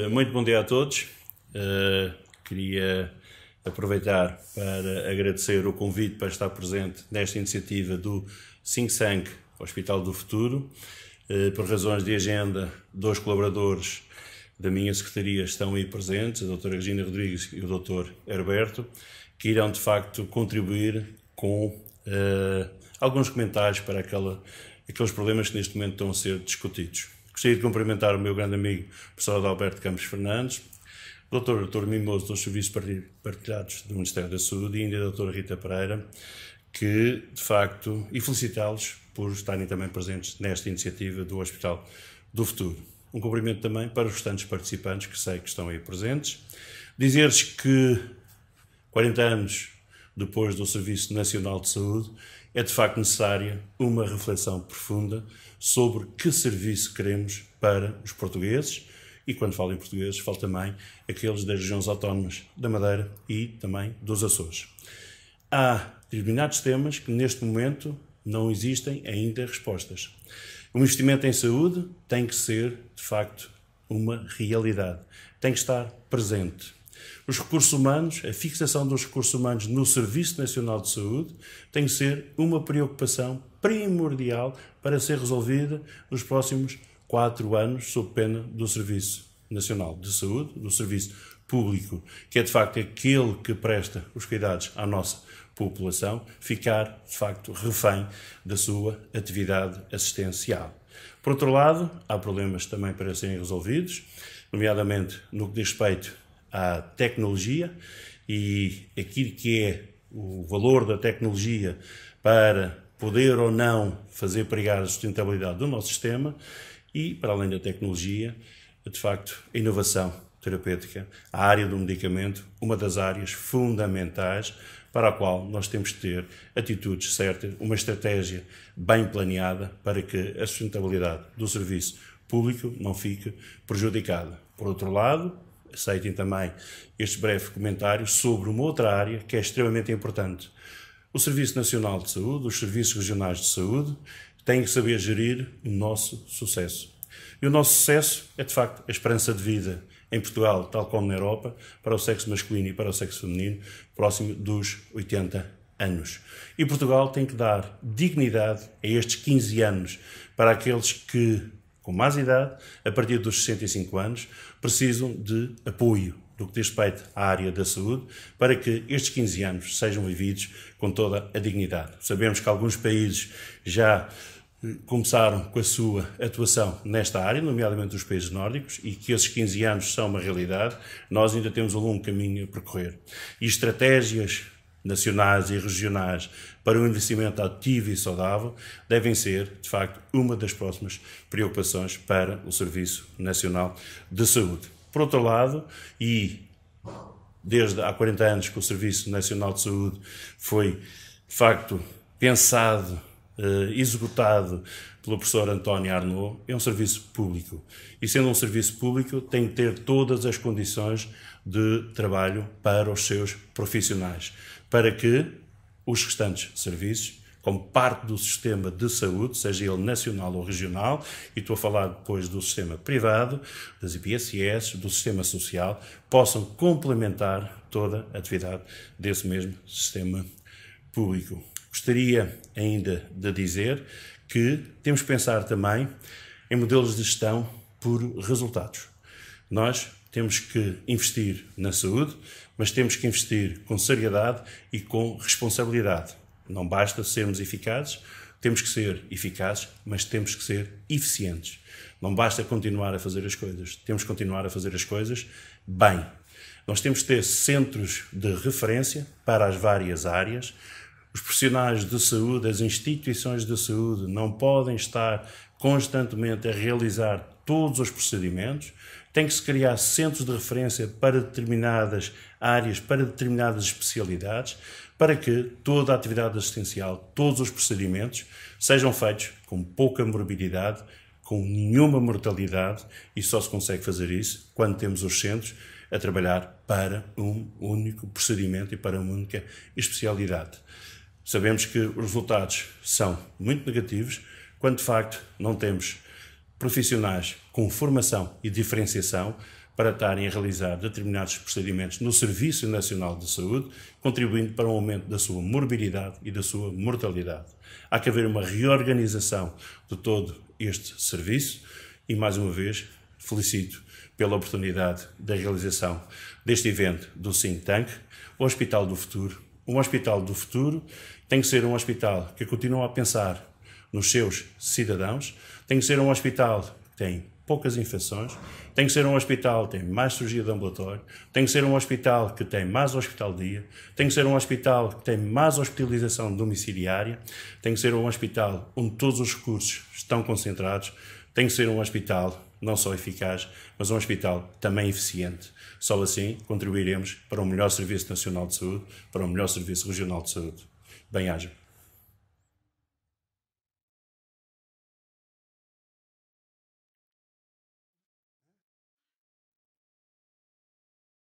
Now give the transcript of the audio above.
Eh, muito bom dia a todos. Uh, queria aproveitar para agradecer o convite para estar presente nesta iniciativa do Sang, Hospital do Futuro. Uh, por razões de agenda, dois colaboradores da minha secretaria estão aí presentes, a doutora Regina Rodrigues e o doutor Herberto, que irão de facto contribuir com uh, alguns comentários para aquela, aqueles problemas que neste momento estão a ser discutidos. Gostaria de cumprimentar o meu grande amigo, o professor Alberto Campos Fernandes, o Dr. Dr. Mimoso dos Serviços Partilhados do Ministério da Saúde e ainda a Dra. Rita Pereira, que de facto, e felicitá-los por estarem também presentes nesta iniciativa do Hospital do Futuro. Um cumprimento também para os restantes participantes que sei que estão aí presentes. Dizer-lhes que 40 anos depois do Serviço Nacional de Saúde, é de facto necessária uma reflexão profunda sobre que serviço queremos para os portugueses e quando falo em portugueses falo também aqueles das regiões autónomas da Madeira e também dos Açores. Há determinados temas que neste momento não existem ainda respostas. O investimento em saúde tem que ser, de facto, uma realidade. Tem que estar presente. Os recursos humanos, a fixação dos recursos humanos no Serviço Nacional de Saúde tem que ser uma preocupação primordial para ser resolvida nos próximos quatro anos, sob pena do Serviço Nacional de Saúde, do Serviço Público, que é de facto aquele que presta os cuidados à nossa população, ficar de facto refém da sua atividade assistencial. Por outro lado, há problemas também para serem resolvidos, nomeadamente no que diz respeito à tecnologia e aquilo que é o valor da tecnologia para poder ou não fazer pregar a sustentabilidade do nosso sistema e, para além da tecnologia, de facto, a inovação terapêutica, a área do medicamento, uma das áreas fundamentais para a qual nós temos de ter atitudes certas, uma estratégia bem planeada para que a sustentabilidade do serviço público não fique prejudicada. Por outro lado, aceitem também este breve comentário sobre uma outra área que é extremamente importante. O Serviço Nacional de Saúde, os Serviços Regionais de Saúde, têm que saber gerir o nosso sucesso. E o nosso sucesso é, de facto, a esperança de vida em Portugal, tal como na Europa, para o sexo masculino e para o sexo feminino, próximo dos 80 anos. E Portugal tem que dar dignidade a estes 15 anos para aqueles que com mais idade, a partir dos 65 anos, precisam de apoio do que diz respeito à área da saúde, para que estes 15 anos sejam vividos com toda a dignidade. Sabemos que alguns países já eh, começaram com a sua atuação nesta área, nomeadamente os países nórdicos, e que esses 15 anos são uma realidade, nós ainda temos um longo caminho a percorrer. E estratégias nacionais e regionais para um envelhecimento ativo e saudável devem ser, de facto, uma das próximas preocupações para o Serviço Nacional de Saúde. Por outro lado, e desde há 40 anos que o Serviço Nacional de Saúde foi, de facto, pensado eh, executado pelo professor António Arnaud, é um serviço público. E sendo um serviço público, tem que ter todas as condições de trabalho para os seus profissionais, para que os restantes serviços, como parte do sistema de saúde, seja ele nacional ou regional, e estou a falar depois do sistema privado, das IPSS, do sistema social, possam complementar toda a atividade desse mesmo sistema público. Gostaria ainda de dizer que temos que pensar também em modelos de gestão por resultados. Nós temos que investir na saúde, mas temos que investir com seriedade e com responsabilidade. Não basta sermos eficazes, temos que ser eficazes, mas temos que ser eficientes. Não basta continuar a fazer as coisas, temos que continuar a fazer as coisas bem. Nós temos que ter centros de referência para as várias áreas, os profissionais de saúde, as instituições de saúde não podem estar constantemente a realizar todos os procedimentos, tem que se criar centros de referência para determinadas áreas, para determinadas especialidades, para que toda a atividade assistencial, todos os procedimentos sejam feitos com pouca morbidade, com nenhuma mortalidade e só se consegue fazer isso quando temos os centros a trabalhar para um único procedimento e para uma única especialidade. Sabemos que os resultados são muito negativos quando de facto não temos profissionais com formação e diferenciação para estarem a realizar determinados procedimentos no Serviço Nacional de Saúde, contribuindo para o um aumento da sua morbilidade e da sua mortalidade. Há que haver uma reorganização de todo este serviço e, mais uma vez, felicito pela oportunidade da realização deste evento do Think Tank, o Hospital do Futuro um hospital do futuro tem que ser um hospital que continua a pensar nos seus cidadãos, tem que ser um hospital que tem poucas infecções, tem que ser um hospital que tem mais cirurgia de ambulatório, tem que ser um hospital que tem mais hospital-dia, tem que ser um hospital que tem mais hospitalização domiciliária, tem que ser um hospital onde todos os recursos estão concentrados, tem que ser um hospital não só eficaz, mas um hospital também eficiente. Só assim contribuiremos para um melhor Serviço Nacional de Saúde, para um melhor Serviço Regional de Saúde. Bem-aja.